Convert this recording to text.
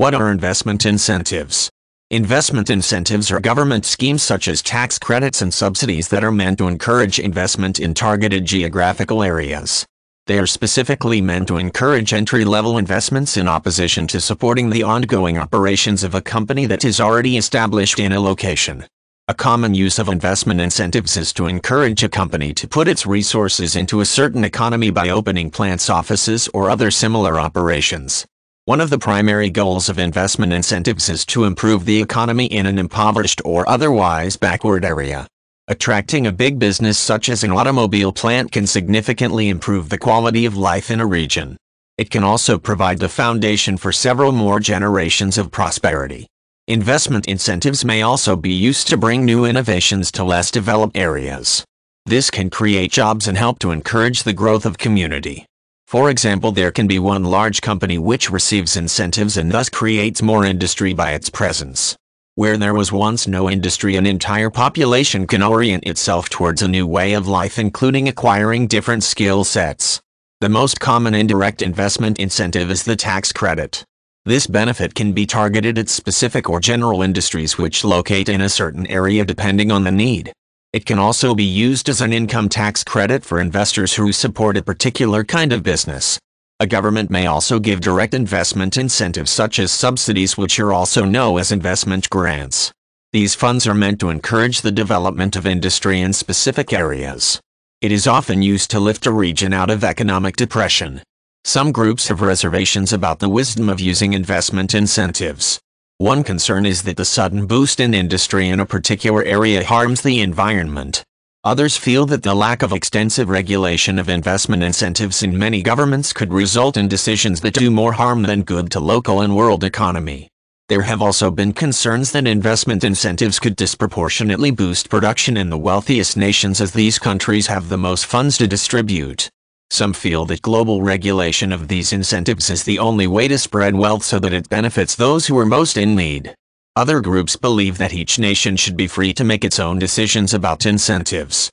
What are investment incentives? Investment incentives are government schemes such as tax credits and subsidies that are meant to encourage investment in targeted geographical areas. They are specifically meant to encourage entry-level investments in opposition to supporting the ongoing operations of a company that is already established in a location. A common use of investment incentives is to encourage a company to put its resources into a certain economy by opening plants offices or other similar operations. One of the primary goals of investment incentives is to improve the economy in an impoverished or otherwise backward area. Attracting a big business such as an automobile plant can significantly improve the quality of life in a region. It can also provide the foundation for several more generations of prosperity. Investment incentives may also be used to bring new innovations to less developed areas. This can create jobs and help to encourage the growth of community. For example there can be one large company which receives incentives and thus creates more industry by its presence. Where there was once no industry an entire population can orient itself towards a new way of life including acquiring different skill sets. The most common indirect investment incentive is the tax credit. This benefit can be targeted at specific or general industries which locate in a certain area depending on the need. It can also be used as an income tax credit for investors who support a particular kind of business. A government may also give direct investment incentives such as subsidies which are also known as investment grants. These funds are meant to encourage the development of industry in specific areas. It is often used to lift a region out of economic depression. Some groups have reservations about the wisdom of using investment incentives. One concern is that the sudden boost in industry in a particular area harms the environment. Others feel that the lack of extensive regulation of investment incentives in many governments could result in decisions that do more harm than good to local and world economy. There have also been concerns that investment incentives could disproportionately boost production in the wealthiest nations as these countries have the most funds to distribute. Some feel that global regulation of these incentives is the only way to spread wealth so that it benefits those who are most in need. Other groups believe that each nation should be free to make its own decisions about incentives.